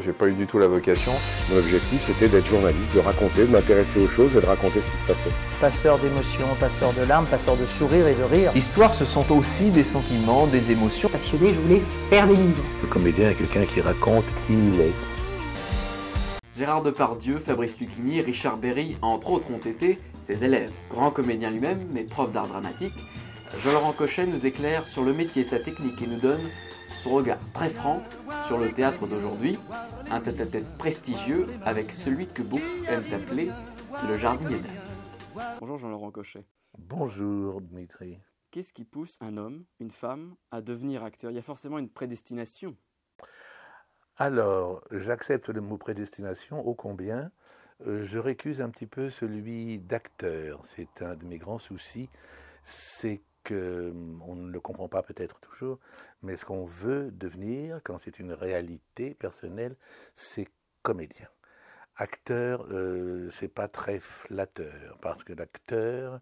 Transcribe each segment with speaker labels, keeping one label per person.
Speaker 1: j'ai pas eu du tout la vocation. Mon objectif, c'était d'être journaliste, de raconter, de m'intéresser aux choses et de raconter ce qui se passait. Passeur d'émotions, passeur de larmes, passeur de sourires et de rires. L'histoire, ce sont aussi des sentiments, des émotions. Passionné, je voulais faire des livres. Le comédien est quelqu'un qui raconte qui il est.
Speaker 2: Gérard Depardieu, Fabrice Lucchini, Richard Berry, entre autres, ont été ses élèves. Grand comédien lui-même, mais prof d'art dramatique, Jean-Laurent Cochet nous éclaire sur le métier, sa technique et nous donne son regard très franc sur le théâtre d'aujourd'hui, un tête-à-tête prestigieux avec celui que beaucoup aiment appeler le jardinier Bonjour Jean-Laurent Cochet.
Speaker 1: Bonjour Dimitri.
Speaker 2: Qu'est-ce qui pousse un homme, une femme, à devenir
Speaker 1: acteur Il y a forcément une prédestination. Alors, j'accepte le mot prédestination, ô combien. Euh, je récuse un petit peu celui d'acteur. C'est un de mes grands soucis. C'est Hum, on ne le comprend pas peut-être toujours, mais ce qu'on veut devenir, quand c'est une réalité personnelle, c'est comédien. Acteur, ce euh, c'est pas très flatteur, parce que l'acteur,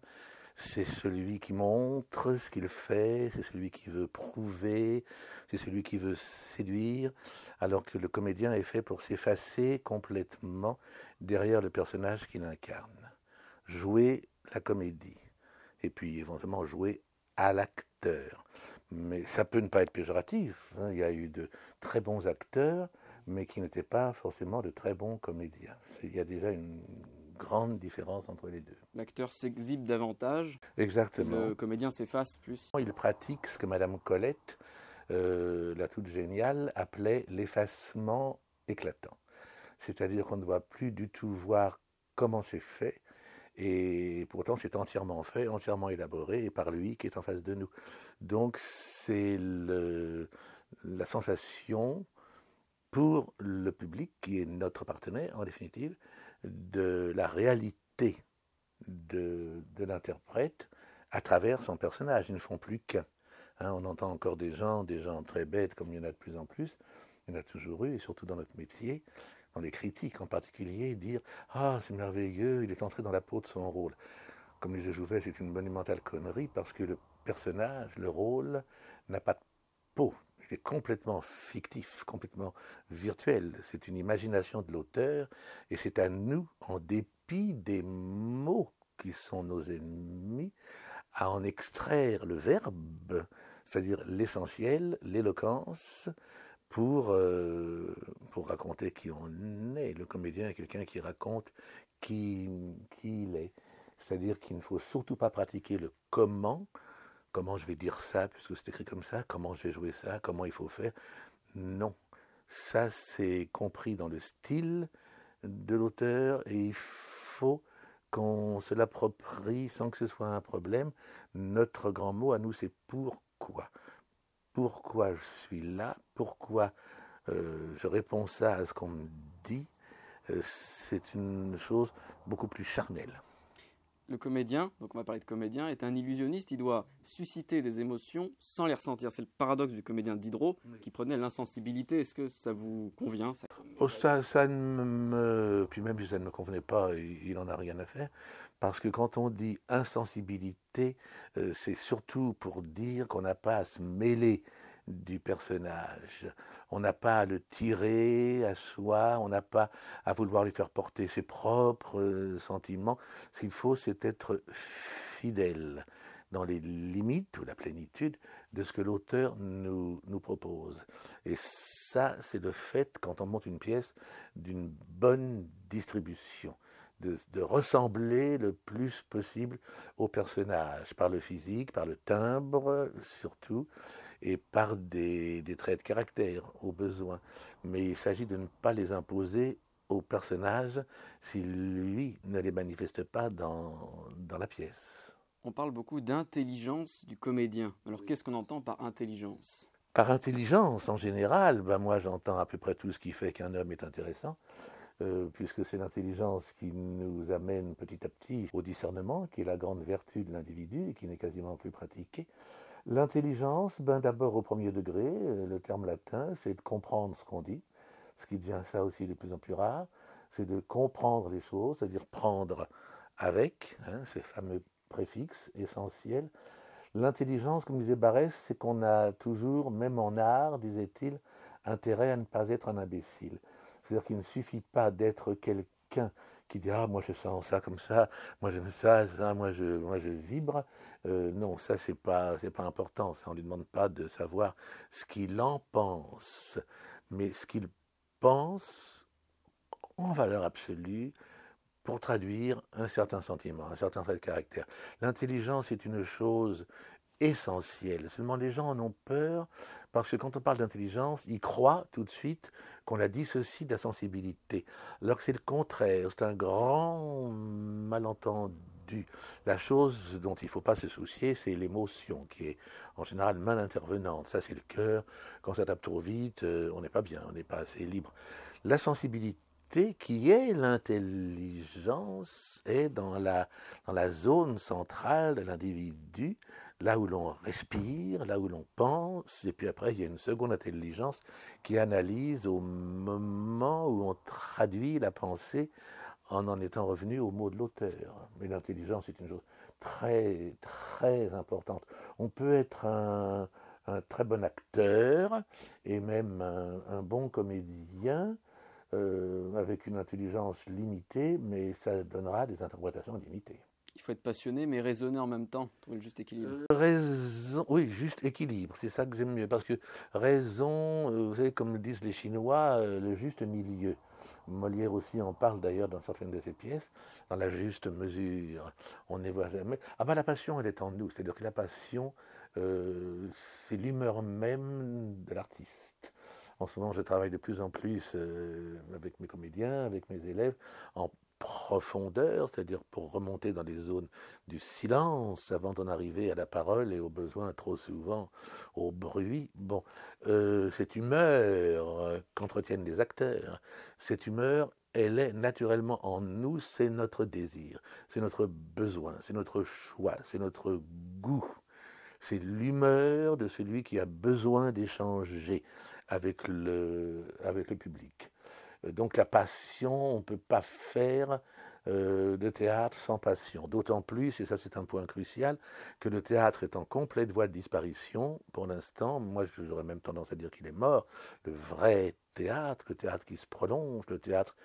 Speaker 1: c'est celui qui montre ce qu'il fait, c'est celui qui veut prouver, c'est celui qui veut séduire, alors que le comédien est fait pour s'effacer complètement derrière le personnage qu'il incarne. Jouer la comédie, et puis éventuellement jouer à l'acteur. Mais ça peut ne pas être péjoratif. Hein. Il y a eu de très bons acteurs, mais qui n'étaient pas forcément de très bons comédiens. Il y a déjà une grande différence entre les deux.
Speaker 2: L'acteur s'exhibe
Speaker 1: davantage. Exactement. Le comédien s'efface plus. Il pratique ce que Madame Colette, euh, la toute géniale, appelait l'effacement éclatant. C'est-à-dire qu'on ne doit plus du tout voir comment c'est fait, et pourtant, c'est entièrement fait, entièrement élaboré par lui qui est en face de nous. Donc, c'est la sensation pour le public, qui est notre partenaire en définitive, de la réalité de, l'interprète à travers son personnage. Ils ne font plus qu'un. Hein, on entend encore des gens, des gens très bêtes, comme il y en a de plus en plus, il y en a toujours eu, et surtout dans notre métier, dans les critiques en particulier, dire Ah, c'est merveilleux, il est entré dans la peau de son rôle. Comme les Jouvet, c'est une monumentale connerie parce que le personnage, le rôle, n'a pas de peau. Il est complètement fictif, complètement virtuel. C'est une imagination de l'auteur et c'est à nous, en dépit des mots qui sont nos ennemis, à en extraire le verbe, c'est-à-dire l'essentiel, l'éloquence, euh, pour, raconter qui on est. Le comédien est quelqu'un qui raconte qui, qui il est. C'est-à-dire qu'il ne faut surtout pas pratiquer le comment, comment je vais dire ça, puisque c'est écrit comme ça, comment je vais jouer ça, comment il faut faire. Non. Ça, c'est compris dans le style de l'auteur et il faut qu'on se l'approprie sans que ce soit un problème. Notre grand mot à nous, c'est pourquoi pourquoi je suis là, pourquoi euh, je réponds ça à ce qu'on me dit, euh, c'est une chose beaucoup plus charnelle.
Speaker 2: Le comédien, donc on va parler de comédien, est un illusionniste, il doit susciter des émotions sans les ressentir. C'est le paradoxe du comédien Diderot qui prenait l'insensibilité. Est-ce que ça vous convient ça,
Speaker 1: oh, ça ne me... Puis même si ça ne me convenait pas, il n'en a rien à faire. Parce que quand on dit insensibilité, euh, c'est surtout pour dire qu'on n'a pas à se mêler du personnage. On n'a pas à le tirer à soi, on n'a pas à vouloir lui faire porter ses propres euh, sentiments. Ce qu'il faut, c'est être fidèle dans les limites ou la plénitude de ce que l'auteur nous, nous propose. Et ça, c'est le fait quand on monte une pièce d'une bonne distribution de, ressembler le plus possible au personnage, par le physique, par le timbre surtout, et par des, traits de caractère au besoin. Mais il s'agit de ne pas les imposer au personnage si lui ne les manifeste pas dans, dans la pièce.
Speaker 2: On parle beaucoup d'intelligence du comédien. Alors qu'est-ce qu'on entend par intelligence
Speaker 1: Par intelligence, en général, ben moi j'entends à peu près tout ce qui fait qu'un homme est intéressant. Euh, puisque c'est l'intelligence qui nous amène petit à petit au discernement, qui est la grande vertu de l'individu et qui n'est quasiment plus pratiquée. L'intelligence, ben, d'abord au premier degré, euh, le terme latin, c'est de comprendre ce qu'on dit, ce qui devient ça aussi de plus en plus rare, c'est de comprendre les choses, c'est-à-dire prendre avec, hein, ces fameux préfixes essentiels. L'intelligence, comme disait Barès, c'est qu'on a toujours, même en art, disait-il, intérêt à ne pas être un imbécile. C'est-à-dire qu'il ne suffit pas d'être quelqu'un qui dit ah moi je sens ça comme ça, moi j'aime ça, ça, moi je, moi je vibre. Euh, non, ça c'est pas c'est pas important. Ça on lui demande pas de savoir ce qu'il en pense, mais ce qu'il pense en valeur absolue pour traduire un certain sentiment, un certain trait de caractère. L'intelligence est une chose essentielle. Seulement les gens en ont peur parce que quand on parle d'intelligence, il croit tout de suite qu'on la dissocie de la sensibilité. Alors que c'est le contraire, c'est un grand malentendu. La chose dont il ne faut pas se soucier, c'est l'émotion, qui est en général mal intervenante. Ça, c'est le cœur. Quand ça tape trop vite, euh, on n'est pas bien, on n'est pas assez libre. La sensibilité, qui est l'intelligence est dans la, dans la zone centrale de l'individu là où l'on respire, là où l'on pense, et puis après il y a une seconde intelligence qui analyse au moment où on traduit la pensée en en étant revenu au mot de l'auteur. Mais l'intelligence est une chose très très importante. On peut être un, très bon acteur et même un, bon comédien euh, avec une intelligence limitée, mais ça donnera des interprétations limitées
Speaker 2: il faut être passionné, mais raisonner en même temps, trouver le juste équilibre. Euh,
Speaker 1: oui, juste équilibre, c'est ça que j'aime mieux, parce que raison, euh, vous savez, comme le disent les Chinois, euh, le juste milieu. Molière aussi en parle d'ailleurs dans certaines de ses pièces, dans la juste mesure. On ne voit jamais. Ah ben la passion, elle est en nous. C'est-à-dire que la passion, c'est l'humeur même de l'artiste. En ce moment, je travaille de plus en plus avec mes comédiens, avec mes élèves, en profondeur, c'est-à-dire pour remonter dans les zones du silence avant d'en arriver à la parole et au besoin trop souvent au bruit. Bon, euh, cette humeur qu'entretiennent les acteurs, cette humeur, elle est naturellement en nous, c'est notre désir, c'est notre besoin, c'est notre choix, c'est notre goût. C'est l'humeur de celui qui a besoin d'échanger avec le public. Euh, donc la passion, on ne peut pas faire euh, de théâtre sans passion. D'autant plus, et ça c'est un point crucial, que le théâtre est en complète voie de disparition pour l'instant. Moi j'aurais même tendance à dire qu'il est mort. Le vrai théâtre, le théâtre qui se prolonge, le théâtre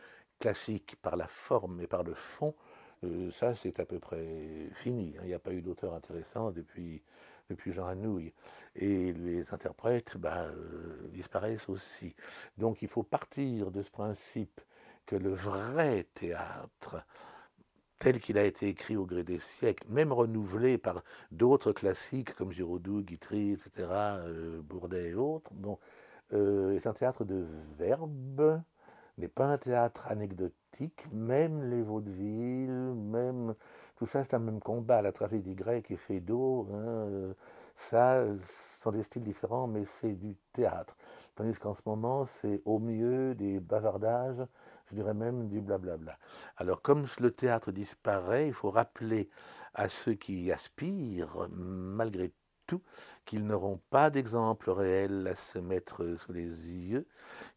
Speaker 1: classique par la forme et par le fond, euh, ça c'est à peu près fini. Hein. Il n'y a pas eu d'auteur intéressant depuis et puis Jean Anouilh. Et les interprètes ben, euh, disparaissent aussi. Donc il faut partir de ce principe que le vrai théâtre, tel qu'il a été écrit au gré des siècles, même renouvelé par d'autres classiques comme Giraudoux, Guitry, etc., euh, Bourdet et autres, euh, est un théâtre de verbe, n'est pas un théâtre anecdotique, même les vaudevilles, même tout ça, c'est un même combat. La tragédie grecque et Phédo, hein, euh, ça, sont des styles différents, mais c'est du théâtre. Tandis qu'en ce moment, c'est au mieux des bavardages, je dirais même du blablabla. Alors, comme le théâtre disparaît, il faut rappeler à ceux qui aspirent, malgré tout, qu'ils n'auront pas d'exemple réel à se mettre sous les yeux,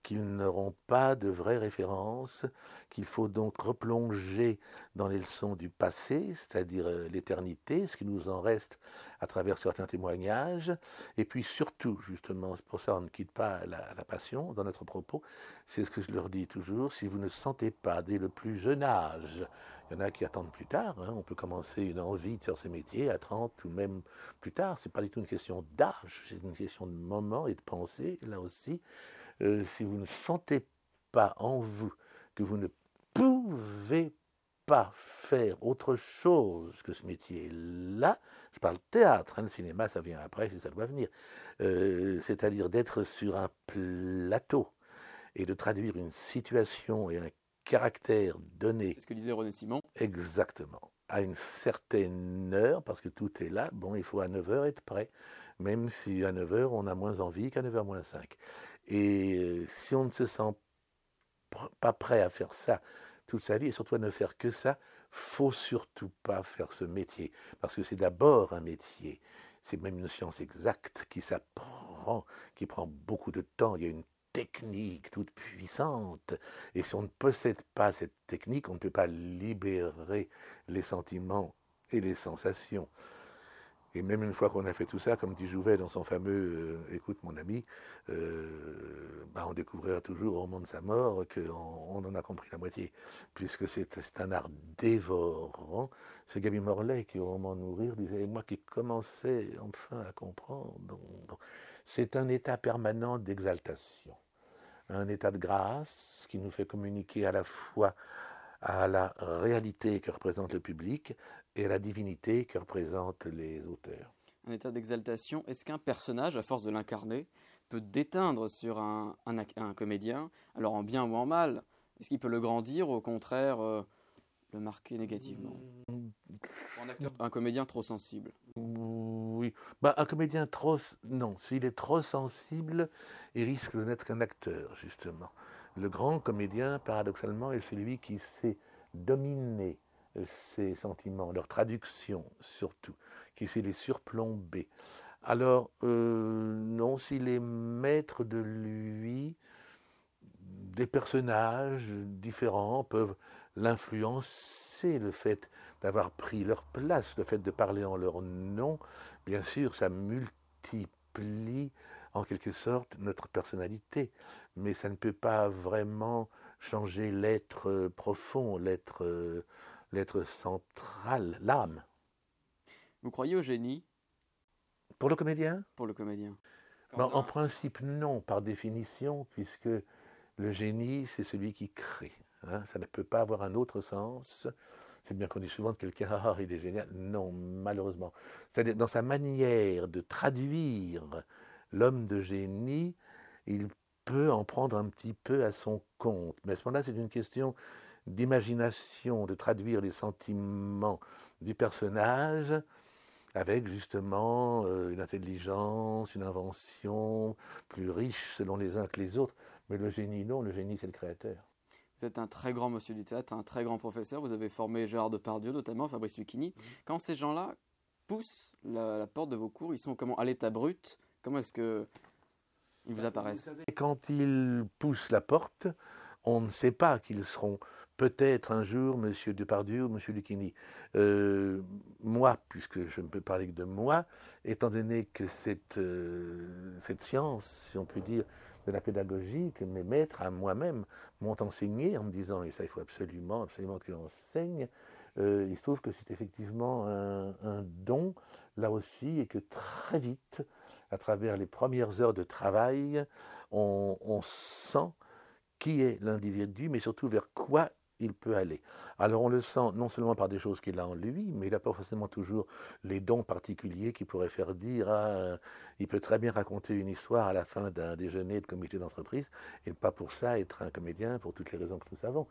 Speaker 1: qu'ils n'auront pas de vraies références, qu'il faut donc replonger dans les leçons du passé, c'est-à-dire euh, l'éternité, ce qui nous en reste à travers certains témoignages, et puis surtout, justement, pour ça on ne quitte pas la, passion dans notre propos, c'est ce que je leur dis toujours, si vous ne sentez pas dès le plus jeune âge il y en a qui attendent plus tard. Hein, on peut commencer une envie de faire ce métier à 30 ou même plus tard. Ce n'est pas du tout une question d'âge, c'est une question de moment et de pensée, là aussi. Euh, si vous ne sentez pas en vous que vous ne pouvez pas faire autre chose que ce métier-là, je parle théâtre, hein, le cinéma ça vient après si ça doit venir, euh, c'est-à-dire d'être sur un plateau et de traduire une situation et un caractère donné. C'est ce que disait René Simon. Exactement. À une certaine heure, parce que tout est là, bon, il faut à 9h être prêt même si à 9h, on a moins envie qu'à 9h moins 5. Et euh, si on ne se sent pas prêt à faire ça toute sa vie, et surtout à ne faire que ça, faut surtout pas faire ce métier, parce que c'est d'abord un métier. C'est même une science exacte qui s'apprend, qui prend beaucoup de temps. Il y a une technique toute puissante. Et si on ne possède pas cette technique, on ne peut pas libérer les sentiments et les sensations. Et même une fois qu'on a fait tout ça, comme dit Jouvet dans son fameux euh, Écoute mon ami, euh, bah, on découvrira toujours au moment de sa mort qu'on en a compris la moitié, puisque c'est un art dévorant. C'est Gaby Morlaix qui, au moment de mourir, disait, moi qui commençais enfin à comprendre, c'est un état permanent d'exaltation, un état de grâce qui nous fait communiquer à la fois à la réalité que représente le public et à la divinité que représentent les auteurs.
Speaker 2: Un état d'exaltation, est-ce qu'un personnage, à force de l'incarner, peut déteindre sur un, comédien, alors en bien ou en mal Est-ce qu'il peut le grandir ou au contraire euh, le marquer négativement un, comédien trop sensible
Speaker 1: Oui, bah, un comédien trop... Non, s'il est trop sensible, il risque de n'être qu'un acteur, justement. Le grand comédien, paradoxalement, est celui qui sait dominer euh, ses sentiments, leur traduction surtout, qui sait les surplomber. Alors, euh, non, s'il est maître de lui, des personnages différents peuvent l'influencer, le fait d'avoir pris leur place, le fait de parler en leur nom, bien sûr, ça multiplie en quelque sorte notre personnalité, mais ça ne peut pas vraiment changer l'être euh, profond, euh, l'être, central, l'âme.
Speaker 2: Vous croyez au génie
Speaker 1: Pour le comédien Pour le comédien. Ben, en principe, non, par définition, puisque le génie, c'est celui qui crée. Hein. ça ne peut pas avoir un autre sens. C'est bien qu'on dit souvent de quelqu'un, ah, ah, il est génial. Non, malheureusement. cest dans sa manière de traduire l'homme de génie, il peut en prendre un petit peu à son compte. Mais à ce moment-là, c'est une question d'imagination, de traduire les sentiments du personnage avec justement euh, une intelligence, une invention plus riche selon les uns que les autres. Mais le génie, non, le génie, c'est le créateur. Vous êtes un
Speaker 2: très grand monsieur du théâtre, un très grand professeur. Vous avez formé Gérard Depardieu, notamment Fabrice Lucchini. Mhm. Quand ces gens-là poussent la, porte de vos cours, ils sont comment à l'état brut Comment est-ce que
Speaker 1: ils vous bah, apparaissent Et quand ils poussent la porte, on ne sait pas qu'ils seront peut-être un jour M. Depardieu ou M. Lucchini. Euh, moi, puisque je ne peux parler que de moi, étant donné que euh, cette, science, si on peut dire, de la pédagogie que mes maîtres, à moi-même, m'ont enseigné en me disant, et ça il faut absolument, absolument que j'enseigne, euh, il se trouve que c'est effectivement un, don, là aussi, et que très vite, à travers les premières heures de travail, on, sent qui est l'individu, mais surtout vers quoi il peut aller. Alors on le sent non seulement par des choses qu'il a en lui, mais il n'a pas forcément toujours les dons particuliers qui pourraient faire dire ah, euh, il peut très bien raconter une histoire à la fin d'un déjeuner de comité d'entreprise et pas pour ça être un comédien pour toutes les raisons que nous savons.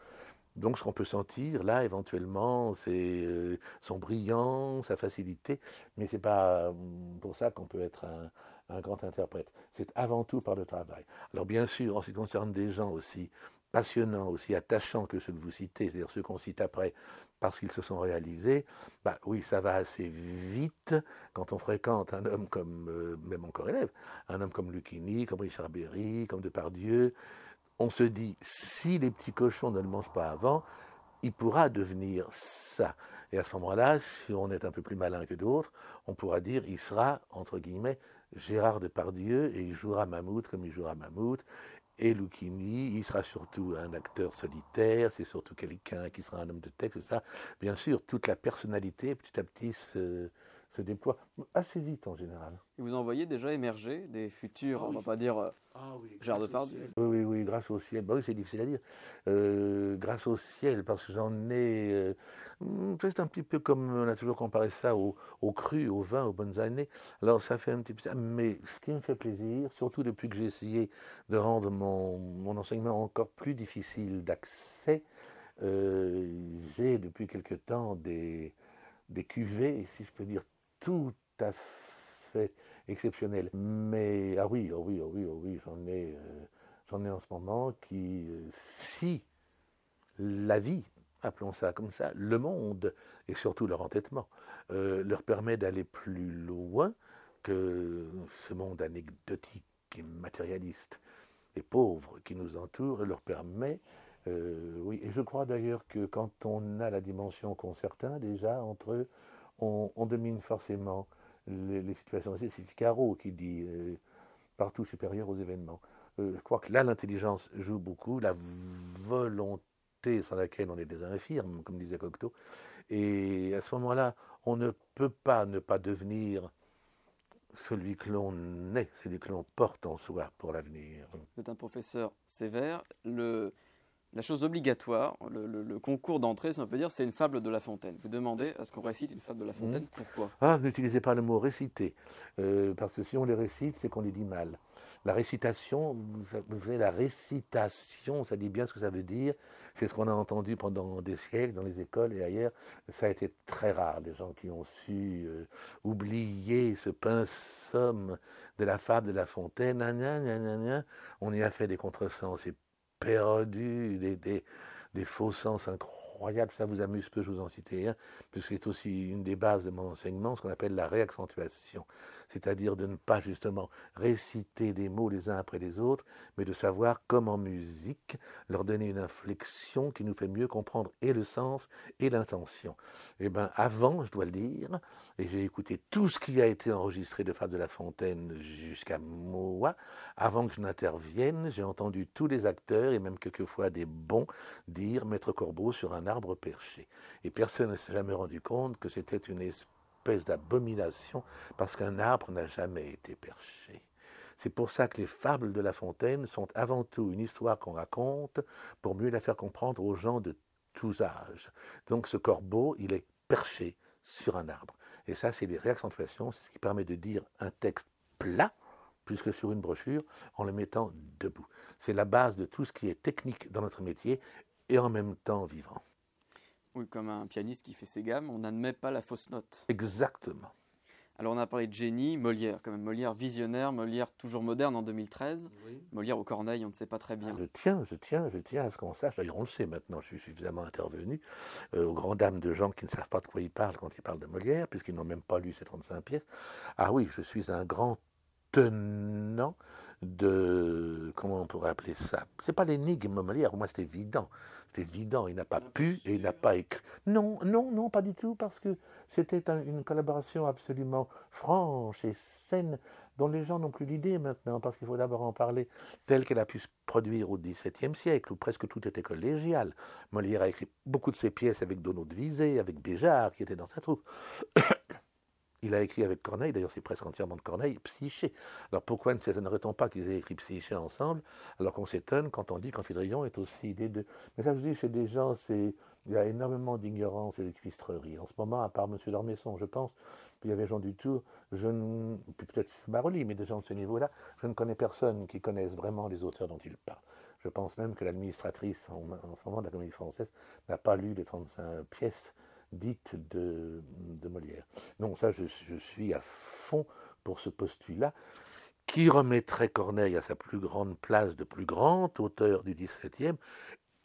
Speaker 1: Donc, ce qu'on peut sentir là, éventuellement, c'est euh, son brillant, sa facilité, mais n'est pas mm, pour ça qu'on peut être un, grand interprète. C'est avant tout par le travail. Alors, bien sûr, en ce qui concerne des gens aussi passionnants, aussi attachants que ceux que vous citez, c'est-à-dire ceux qu'on cite après parce qu'ils se sont réalisés, bah oui, ça va assez vite quand on fréquente un homme comme, euh, même encore élève, un homme comme Lucchini, comme Richard Berry, comme Depardieu, on se dit, si les petits cochons ne le mangent pas avant, il pourra devenir ça. Et à ce moment-là, si on est un peu plus malin que d'autres, on pourra dire, il sera, entre guillemets, Gérard Depardieu, et il jouera Mammouth comme il jouera Mammouth, et Lucchini, il sera surtout un acteur solitaire, c'est surtout quelqu'un qui sera un homme de texte, c'est ça, bien sûr, toute la personnalité petit à petit se, se déploie assez vite en général.
Speaker 2: vous en voyez déjà émerger des futurs, ah on ne va pas dire euh, ah de Gérard
Speaker 1: Oui, oui, oui, grâce au ciel. Bah oui, c'est difficile à dire. Euh, grâce au ciel, parce que j'en ai. c'est euh, hmm, un petit peu comme on a toujours comparé ça au, cru, au vin, aux bonnes années. Alors ça fait un petit peu ça. Mais ce qui me fait plaisir, surtout depuis que j'ai essayé de rendre mon, mon enseignement encore plus difficile d'accès, j'ai depuis quelque temps des, des cuvées, si je peux dire tout à fait exceptionnel. Mais, ah oui, ah oui, ah oui, ah oui, euh, j'en ai, en ce moment qui, euh, si la vie, appelons ça comme ça, le monde, et surtout leur entêtement, euh, leur permet d'aller plus loin que ce monde anecdotique et matérialiste et pauvre qui nous entoure, leur permet oui, et je crois d'ailleurs que quand on a la dimension certains, déjà entre on, domine forcément les, situations. C'est Ficaro qui dit euh, partout supérieur aux événements. Euh, je crois que là, l'intelligence joue beaucoup, la volonté sans laquelle on est des infirmes, comme disait Cocteau. Et à ce moment-là, on ne peut pas ne pas devenir celui que l'on est, celui que l'on porte en soi pour l'avenir.
Speaker 2: C'est un professeur sévère. Le, la chose obligatoire, le, concours d'entrée, on peut dire, c'est une fable de La Fontaine. Vous demandez à ce qu'on récite une fable de La mmh. Fontaine, pourquoi
Speaker 1: Ah, n'utilisez pas le mot réciter, euh, parce que si on les récite, c'est qu'on les dit mal. La récitation, vous savez, la récitation, ça dit bien ce que ça veut dire. C'est ce qu'on a entendu pendant des siècles dans les écoles et ailleurs. Ça a été très rare, les gens qui ont su euh, oublier ce pince-somme de la fable de La Fontaine. on y a fait des contresens et perdu, des, des faux sens incroyables incroyable, ça vous amuse peu, je vous en citer un, puisque c'est aussi une des bases de mon enseignement, ce qu'on appelle la réaccentuation, c'est-à-dire de ne pas justement réciter des mots les uns après les autres, mais de savoir, comment en musique, leur donner une inflexion qui nous fait mieux comprendre et le sens et l'intention. Et eh bien, avant, je dois le dire, et j'ai écouté tout ce qui a été enregistré de Fab de la Fontaine jusqu'à moi, avant que je n'intervienne, j'ai entendu tous les acteurs, et même quelquefois des bons, dire Maître Corbeau sur un un arbre perché. Et personne ne s'est jamais rendu compte que c'était une espèce d'abomination parce qu'un arbre n'a jamais été perché. C'est pour ça que les fables de La Fontaine sont avant tout une histoire qu'on raconte pour mieux la faire comprendre aux gens de tous âges. Donc ce corbeau, il est perché sur un arbre. Et ça, c'est les réaccentuations, c'est ce qui permet de dire un texte plat plus que sur une brochure, en le mettant debout. C'est la base de tout ce qui est technique dans notre métier et en même temps vivant.
Speaker 2: Oui, comme un pianiste qui fait ses gammes, on n'admet pas la fausse note. Exactement. Alors on a parlé de génie, Molière, quand même Molière visionnaire, Molière toujours moderne en
Speaker 1: 2013, Molière au Corneille, on ne sait pas très bien. Ah, je tiens, je tiens, je tiens à ce qu'on sache, d'ailleurs on le sait maintenant, je suis suffisamment intervenu, euh, aux grandes dames de gens qui ne savent pas de quoi ils parlent quand ils parlent de Molière, puisqu'ils n'ont même pas lu ces 35 pièces. Ah oui, je suis un grand tenant de comment on pourrait appeler ça C'est pas l'énigme Molière, moi c'est évident, c'est évident. Il n'a pas pu et il n'a pas écrit. Non, non, non, pas du tout, parce que c'était une collaboration absolument franche et saine dont les gens n'ont plus l'idée maintenant, parce qu'il faut d'abord en parler telle qu'elle a pu se produire au XVIIe siècle, où presque tout était collégial. Molière a écrit beaucoup de ses pièces avec Donaud de Vizé, avec Béjart, qui était dans sa troupe. Il a écrit avec Corneille, d'ailleurs c'est presque entièrement de Corneille, Psyché. Alors pourquoi ne s'étonnerait-on pas qu'ils aient écrit Psyché ensemble, alors qu'on s'étonne quand on dit qu'Amphidrion est aussi des deux Mais ça je dis, chez des gens, c'est... il y a énormément d'ignorance et de cuistrerie. En ce moment, à part M. Dormesson, je pense, qu'il il y avait du tout je ne... puis peut-être Maroli, mais des gens de ce niveau-là, je ne connais personne qui connaisse vraiment les auteurs dont il parle. Je pense même que l'administratrice en, en ce moment de la Comédie française n'a pas lu les 35 pièces dite de, Molière. Non, ça, je, suis à fond pour ce postulat qui remettrait Corneille à sa plus grande place de plus grand auteur du XVIIe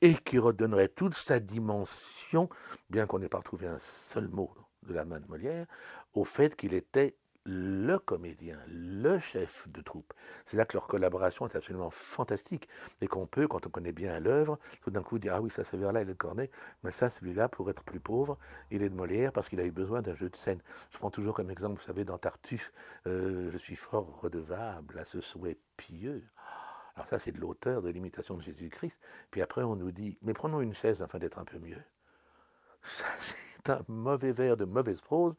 Speaker 1: et qui redonnerait toute sa dimension, bien qu'on n'ait pas retrouvé un seul mot de la main de Molière, au fait qu'il était le comédien, le chef de troupe. C'est là que leur collaboration est absolument fantastique et qu'on peut, quand on connaît bien l'œuvre, tout d'un coup dire Ah oui, ça, ce vers-là, il est de Cornet. » mais ça, celui-là, pour être plus pauvre, il est de Molière parce qu'il a eu besoin d'un jeu de scène. Je prends toujours comme exemple, vous savez, dans Tartuffe, euh, je suis fort redevable à ce souhait pieux. Alors, ça, c'est de l'auteur de l'imitation de Jésus-Christ. Puis après, on nous dit Mais prenons une chaise afin d'être un peu mieux. Ça, c'est c'est un mauvais vers de mauvaise prose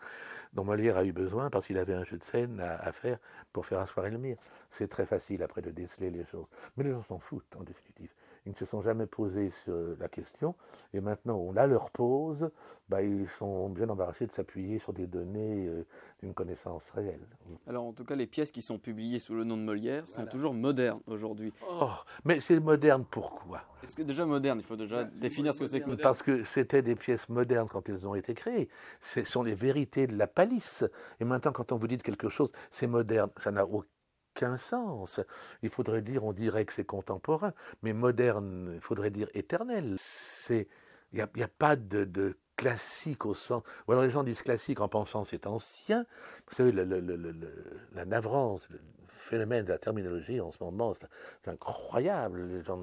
Speaker 1: dont Molière a eu besoin parce qu'il avait un jeu de scène à, faire pour faire asseoir Elmire. C'est très facile après de déceler les choses. Mais les gens s'en foutent en définitive. Ils ne se sont jamais posés sur la question. Et maintenant, on la leur pose, bah, ils sont bien embarrassés de s'appuyer sur des données euh, d'une connaissance réelle.
Speaker 2: Alors, en tout cas, les pièces qui sont publiées sous le nom de Molière sont toujours
Speaker 1: modernes aujourd'hui. Oh, mais c'est moderne pourquoi Est-ce que déjà moderne Il faut déjà bah, définir ce que c'est que moderne. Parce que c'était des pièces modernes quand elles ont été créées. Ce sont les vérités de la palisse. Et maintenant, quand on vous dit quelque chose, c'est moderne, ça n'a aucun qu'un sens. Il faudrait dire, on dirait que c'est contemporain, mais moderne, il faudrait dire éternel. C'est, il n'y a, pas de, classique au sens. Ou alors les gens disent classique en pensant c'est ancien. Vous savez, la navrance, le phénomène de la terminologie en ce moment, c'est incroyable. Les gens,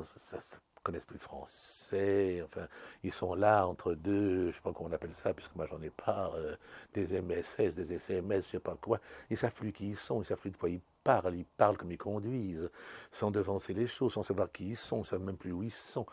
Speaker 1: connaissent plus français, enfin, ils sont là entre deux, je ne sais pas comment on appelle ça, puisque moi j'en ai pas, euh, des MSS, des SMS, je ne sais pas quoi, ils savent plus qui ils sont, ils savent plus de quoi ils parlent, ils parlent comme ils conduisent, sans devancer les choses, sans savoir qui ils sont, ils ne savent même plus où ils sont.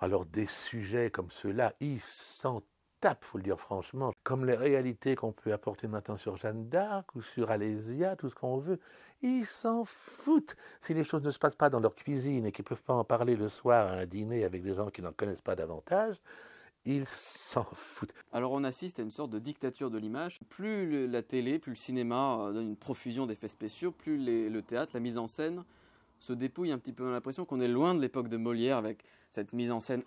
Speaker 1: Alors des sujets comme ceux-là, ils sentent tape, faut le dire franchement, comme les réalités qu'on peut apporter maintenant sur Jeanne d'Arc ou sur Alésia, tout ce qu'on veut, ils s'en foutent. Si les choses ne se passent pas dans leur cuisine et qu'ils ne peuvent pas en parler le soir à un dîner avec des gens qui n'en connaissent pas davantage, ils s'en foutent.
Speaker 2: Alors on assiste à une sorte de dictature de l'image. Plus la télé, plus le cinéma euh, donne une profusion d'effets spéciaux, plus le théâtre, la mise en scène se dépouille un petit peu. On a l'impression qu'on est loin de l'époque de Molière avec cette mise en scène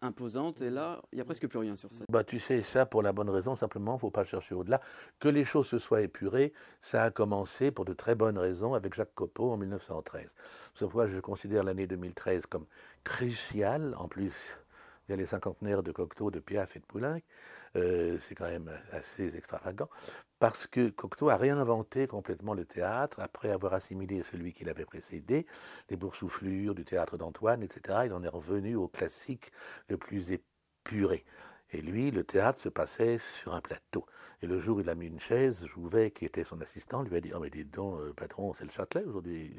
Speaker 2: imposante,
Speaker 1: et là, il n'y a presque plus rien sur ça. Bah, tu sais, ça pour la bonne raison, simplement, il ne faut pas chercher au-delà. Que les choses se soient épurées, ça a commencé pour de très bonnes raisons avec Jacques Copeau en 1913. C'est pourquoi je considère l'année 2013 comme cruciale, en plus, il y a les cinquantenaires de Cocteau, de Piaf et de Poulenc, euh, c'est quand même assez extravagant, parce que Cocteau a réinventé complètement le théâtre, après avoir assimilé celui qui l'avait précédé, les boursouflures du théâtre d'Antoine, etc. Il en est revenu au classique le plus épuré. Et lui, le théâtre se passait sur un plateau. Et le jour où il a mis une chaise, Jouvet, qui était son assistant, lui a dit Oh, mais dis donc, euh, patron, c'est le Châtelet aujourd'hui.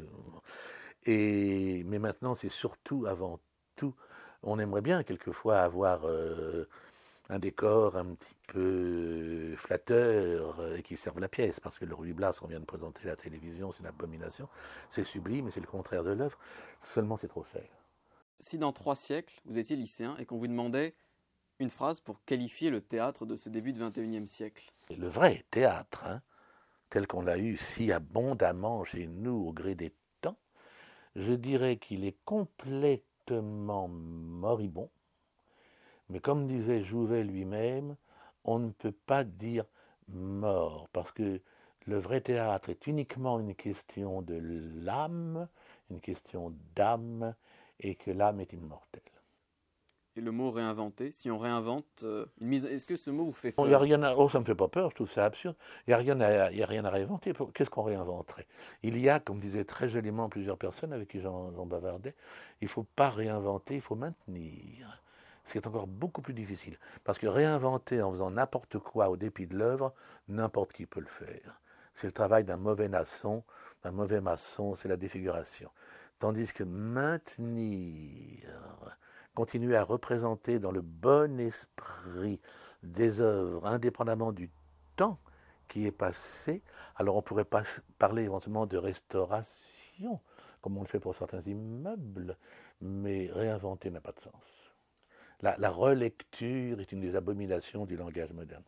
Speaker 1: Et, mais maintenant, c'est surtout, avant tout, on aimerait bien quelquefois avoir euh, un décor un petit peu flatteur euh, et qui serve la pièce, parce que le Ruy Blas, on vient de présenter la télévision, c'est une abomination, c'est sublime c'est le contraire de l'œuvre, seulement c'est trop cher.
Speaker 2: Si dans trois siècles, vous étiez lycéen et qu'on vous demandait une phrase pour qualifier le théâtre de ce début du XXIe siècle Le vrai
Speaker 1: théâtre, hein, tel qu'on l'a eu si abondamment chez nous au gré des temps, je dirais qu'il est complètement moribond mais comme disait Jouvet lui-même, on ne peut pas dire mort, parce que le vrai théâtre est uniquement une question de l'âme, une question d'âme, et que l'âme est immortelle.
Speaker 2: Et le mot réinventer, si on réinvente euh, une mise, est-ce que ce mot vous fait peur y rien
Speaker 1: oh, ça me fait pas peur, je trouve ça absurde. Il n'y a rien à réinventer. Qu'est-ce qu'on réinventerait Il y a, comme disaient très joliment plusieurs personnes avec qui j'en bavardais, il ne faut pas réinventer, il faut maintenir c'est encore beaucoup plus difficile. Parce que réinventer en faisant n'importe quoi au dépit de l'œuvre, n'importe qui peut le faire. C'est le travail d'un mauvais maçon, mauvais maçon, c'est la défiguration. Tandis que maintenir, continuer à représenter dans le bon esprit des œuvres, indépendamment du temps qui est passé, alors on pourrait pas parler éventuellement de restauration, comme on le fait pour certains immeubles, mais réinventer n'a pas de sens la, relecture est une des abominations du langage moderne.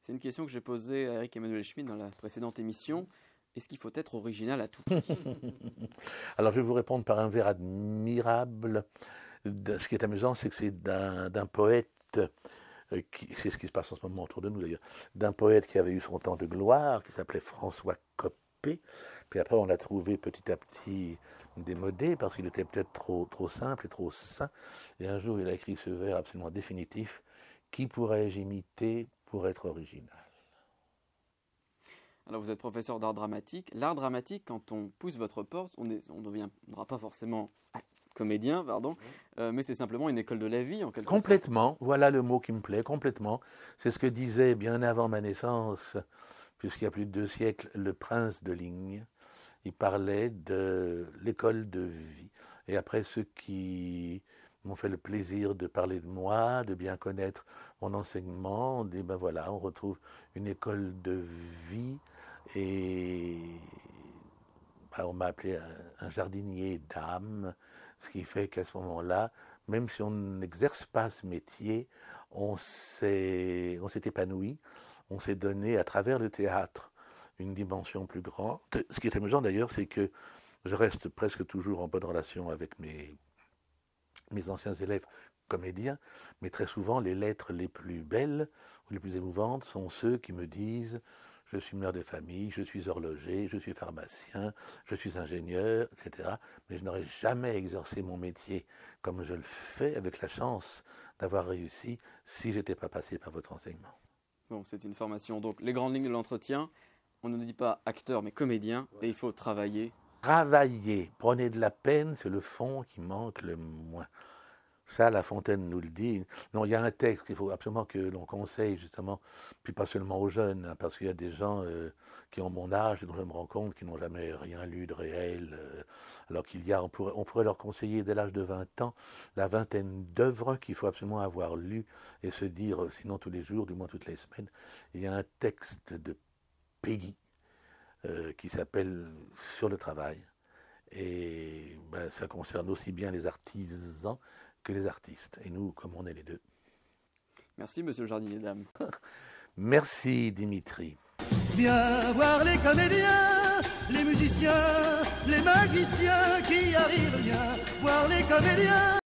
Speaker 2: C'est une question que j'ai posée à Eric Emmanuel Schmitt dans la précédente émission. Est-ce qu'il faut être original à tout
Speaker 1: Alors je vais vous répondre par un vers admirable. Ce qui est amusant, c'est que c'est d'un poète, euh, c'est ce qui se passe en ce moment autour de nous d'ailleurs, d'un poète qui avait eu son temps de gloire, qui s'appelait François Copé puis après, on l'a trouvé petit à petit démodé parce qu'il était peut-être trop, trop simple et trop sain. Et un jour, il a écrit ce vers absolument définitif Qui pourrais-je imiter pour être original
Speaker 2: alors vous êtes professeur d'art dramatique. L'art dramatique, quand on pousse votre porte, on ne deviendra pas forcément ah, comédien, pardon, euh, mais c'est simplement une école de la vie en quelque sorte.
Speaker 1: Complètement, voilà le mot qui me plaît, complètement. C'est ce que disait bien avant ma naissance puisqu'il y a plus de deux siècles, le prince de ligne. Il parlait de l'école de vie. Et après, ceux qui m'ont fait le plaisir de parler de moi, de bien connaître mon enseignement, on dit, ben voilà, on retrouve une école de vie. Et ben, on m'a appelé un jardinier d'âme, ce qui fait qu'à ce moment-là, même si on n'exerce pas ce métier, on s'est épanoui on s'est donné à travers le théâtre une dimension plus grande. Ce qui est amusant d'ailleurs, c'est que je reste presque toujours en bonne relation avec mes, mes anciens élèves comédiens, mais très souvent les lettres les plus belles ou les plus émouvantes sont ceux qui me disent je suis mère de famille, je suis horloger, je suis pharmacien, je suis ingénieur, etc. Mais je n'aurais jamais exercé mon métier comme je le fais avec la chance d'avoir réussi si je n'étais pas passé par votre enseignement.
Speaker 2: Bon, c'est une formation. Donc, les grandes lignes de l'entretien, on ne dit pas acteur, mais comédien, et il faut travailler.
Speaker 1: Travailler, prenez de la peine, c'est le fond qui manque le moins. Ça, La Fontaine nous le dit. Non, il y a un texte qu'il faut absolument que l'on conseille, justement, puis pas seulement aux jeunes, hein, parce qu'il y a des gens euh, qui ont mon âge et dont je me rends compte qui n'ont jamais rien lu de réel, euh, alors qu'il y a, on pourrait, on pourrait, leur conseiller dès l'âge de 20 ans, la vingtaine d'œuvres qu'il faut absolument avoir lues et se dire, euh, sinon tous les jours, du moins toutes les semaines, il y a un texte de Peggy qui s'appelle Sur le travail. Et ben, ça concerne aussi bien les artisans que les artistes. Et nous, comme on est les deux. Merci, monsieur le jardinier dame. Merci, Dimitri. bien voir les comédiens, les musiciens, les magiciens qui arrivent. bien voir les comédiens.